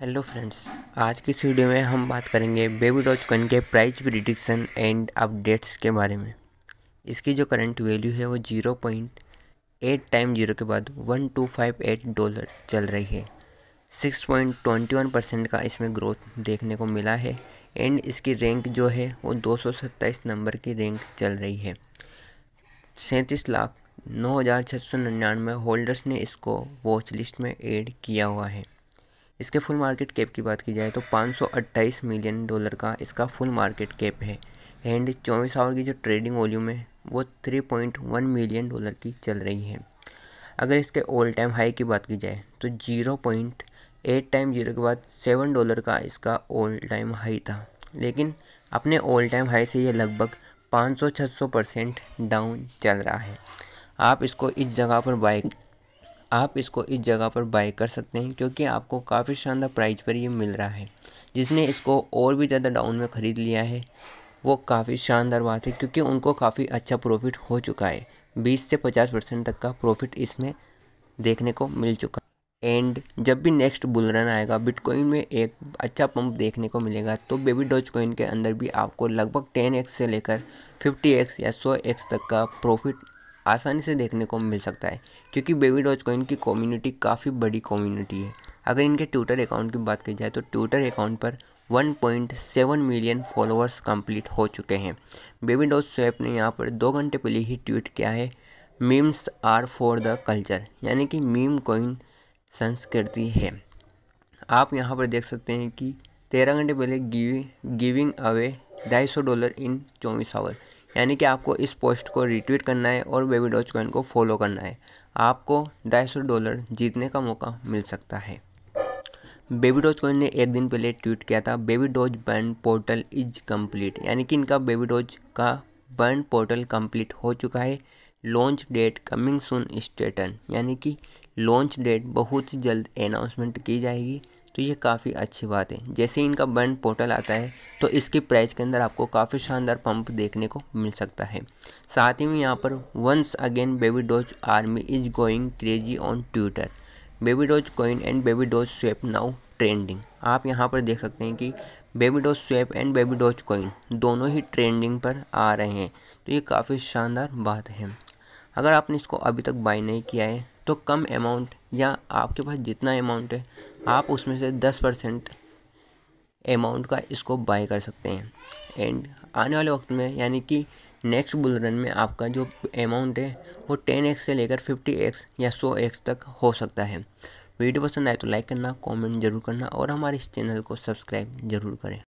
hello friends आज की इस वीडियो में हम बात करेंगे बेबी डॉज कॉइन के प्राइस प्रिडिक्शन एंड अपडेट्स के बारे में इसकी जो करंट वैल्यू है वो zero point eight time zero के बाद one two five eight dollar चल रही है six point twenty one percent का इसमें ग्रोथ देखने को मिला है एंड इसकी रैंक जो है वो दो सौ सत्ताईस नंबर की रैंक चल रही है सैंतीस लाख नौ हज़ार छः सौ निन्यानवे होल्डर्स ने इसको वॉच लिस्ट में एड किया हुआ है इसके फुल मार्केट कैप की बात की जाए तो 528 मिलियन डॉलर का इसका फुल मार्केट कैप है एंड चौबीस आवर की जो ट्रेडिंग वॉल्यूम है वो 3.1 मिलियन डॉलर की चल रही है अगर इसके ऑल टाइम हाई की बात की जाए तो zero point eight time zero के बाद सेवन डॉलर का इसका ऑल टाइम हाई था लेकिन अपने ऑल टाइम हाई से ये लगभग 500-600 परसेंट डाउन चल रहा है आप इसको इस जगह पर बाइक आप इसको इस जगह पर बाई कर सकते हैं क्योंकि आपको काफ़ी शानदार प्राइस पर ये मिल रहा है जिसने इसको और भी ज़्यादा डाउन में ख़रीद लिया है वो काफ़ी शानदार बात है क्योंकि उनको काफ़ी अच्छा प्रॉफिट हो चुका है बीस से पचास परसेंट तक का प्रॉफिट इसमें देखने को मिल चुका एंड जब भी नेक्स्ट बुल रन आएगा बिटकॉइन में एक अच्छा पंप देखने को मिलेगा तो बेबी डॉज कॉइन के अंदर भी आपको लगभग एक्स से लेकर एक्स या एक्स तक का प्रॉफिट आसानी से देखने को मिल सकता है क्योंकि बेबी डॉज कॉइन की कम्युनिटी काफ़ी बड़ी कम्युनिटी है अगर इनके ट्विटर अकाउंट की बात की जाए तो ट्विटर अकाउंट पर 1.7 मिलियन फॉलोअर्स कंप्लीट हो चुके हैं बेबी डॉज स्वैप ने यहाँ पर दो घंटे पहले ही ट्वीट किया है memes are for the culture यानी कि मीम कॉइन संस्कृति है आप यहाँ पर देख सकते हैं कि तेरह घंटे पहले गिविंग अवे ढाई सौ डॉलर इन चौबीस आवर यानी कि आपको इस पोस्ट को रिट्वीट करना है और बेबी डॉज कॉइन को फॉलो करना है आपको ढाई सौ डॉलर जीतने का मौका मिल सकता है बेबी डॉज कॉइन ने एक दिन पहले ट्वीट किया था baby doge band portal is complete यानी कि इनका बेबी डॉज का बैंड पोर्टल कम्प्लीट हो चुका है launch date coming soon stay tuned यानी कि लॉन्च डेट बहुत ही जल्द अनाउंसमेंट की जाएगी तो ये काफ़ी अच्छी बात है जैसे ही इनका बैंड पोर्टल आता है तो इसके प्राइस के अंदर आपको काफ़ी शानदार पंप देखने को मिल सकता है साथ ही में यहाँ पर once again baby doge army is going crazy on Twitter baby doge coin and baby doge swap now trending आप यहाँ पर देख सकते हैं कि baby doge swap and baby doge coin दोनों ही ट्रेंडिंग पर आ रहे हैं तो ये काफ़ी शानदार बात है अगर आपने इसको अभी तक बाई नहीं किया है तो कम अमाउंट या आपके पास जितना अमाउंट है आप उसमें से दस परसेंट अमाउंट का इसको बाय कर सकते हैं एंड आने वाले वक्त में यानी कि नेक्स्ट बुल रन में आपका जो अमाउंट है वो टेन एक्स से लेकर फिफ्टी एक्स या सौ एक्स तक हो सकता है वीडियो पसंद आए तो लाइक करना कमेंट जरूर करना और हमारे इस चैनल को सब्सक्राइब जरूर करें